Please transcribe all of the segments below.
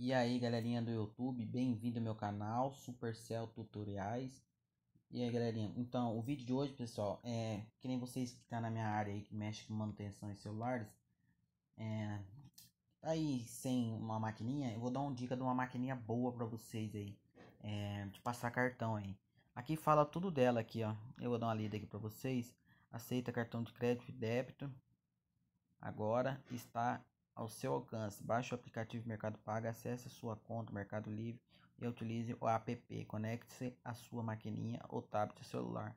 E aí galerinha do YouTube, bem-vindo ao meu canal Supercell Tutoriais E aí galerinha, então o vídeo de hoje pessoal é Que nem vocês que tá na minha área aí que mexe com manutenção e celulares é, tá Aí sem uma maquininha, eu vou dar uma dica de uma maquininha boa para vocês aí é, De passar cartão aí Aqui fala tudo dela aqui ó, eu vou dar uma lida aqui para vocês Aceita cartão de crédito e débito Agora está ao seu alcance. Baixe o aplicativo Mercado Pago acesse sua conta Mercado Livre e utilize o app. Conecte-se à sua maquininha ou tablet celular.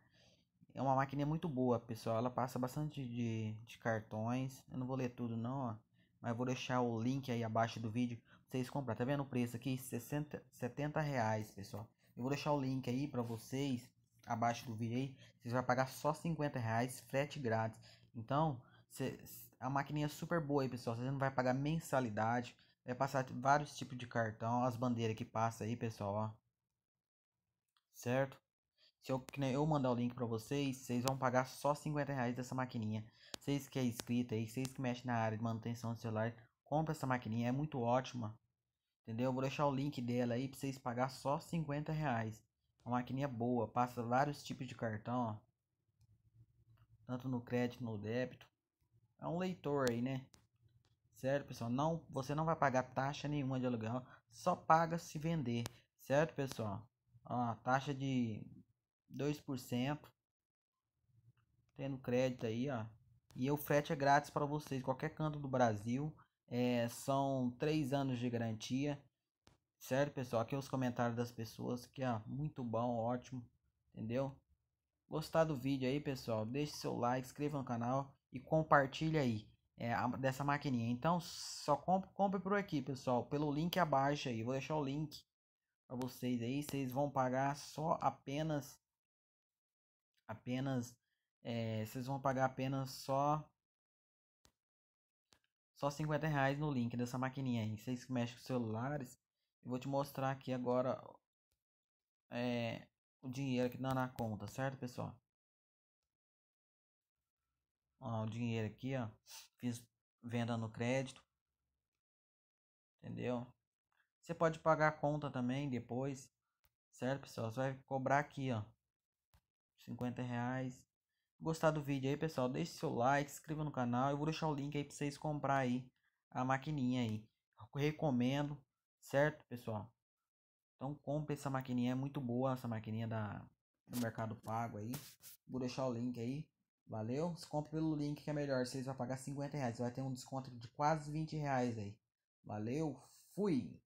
É uma máquina muito boa, pessoal. Ela passa bastante de, de cartões. Eu não vou ler tudo não, ó. Mas vou deixar o link aí abaixo do vídeo vocês comprar. Tá vendo o preço aqui? 60, 70 reais, pessoal. Eu vou deixar o link aí para vocês abaixo do vídeo aí. Vocês vão pagar só 50 reais, frete grátis. Então, Cê, é a maquininha é super boa aí, pessoal. Você não vai pagar mensalidade. Vai passar vários tipos de cartão. As bandeiras que passa aí, pessoal, ó. Certo? Se eu, que nem eu mandar o link pra vocês, vocês vão pagar só 50 reais dessa maquininha. Vocês que é inscrito aí, vocês que mexem na área de manutenção do celular, compra essa maquininha. É muito ótima. Entendeu? Eu vou deixar o link dela aí pra vocês pagar só 50 reais. É uma maquininha boa. Passa vários tipos de cartão, ó. Tanto no crédito, no débito é um leitor aí, né? Certo, pessoal? Não, você não vai pagar taxa nenhuma de aluguel, só paga se vender, certo, pessoal? Ó, taxa de 2%, tendo crédito aí, ó. E o frete é grátis para vocês, qualquer canto do Brasil. É, são três anos de garantia. Certo, pessoal? Aqui é os comentários das pessoas que, é muito bom, ótimo, entendeu? Gostar do vídeo aí, pessoal? Deixe seu like, inscreva no canal e compartilhe aí é, a, dessa maquininha. Então, só compre, compre por aqui, pessoal, pelo link abaixo aí. Vou deixar o link para vocês aí. Vocês vão pagar só apenas... Apenas... É, vocês vão pagar apenas só... Só 50 reais no link dessa maquininha aí. Vocês mexem com celulares. Eu vou te mostrar aqui agora... É, o dinheiro aqui dá na conta, certo, pessoal? Ó, o dinheiro aqui, ó. Fiz venda no crédito. Entendeu? Você pode pagar a conta também depois. Certo, pessoal? Você vai cobrar aqui, ó. 50 reais. Gostar do vídeo aí, pessoal? Deixe seu like, se inscreva no canal. Eu vou deixar o link aí pra vocês comprar aí a maquininha aí. Eu recomendo, certo, pessoal? Então compre essa maquininha, é muito boa essa maquininha da, do Mercado Pago aí. Vou deixar o link aí, valeu? Se compra pelo link que é melhor, vocês vão pagar 50 reais, vai ter um desconto de quase 20 reais aí. Valeu, fui!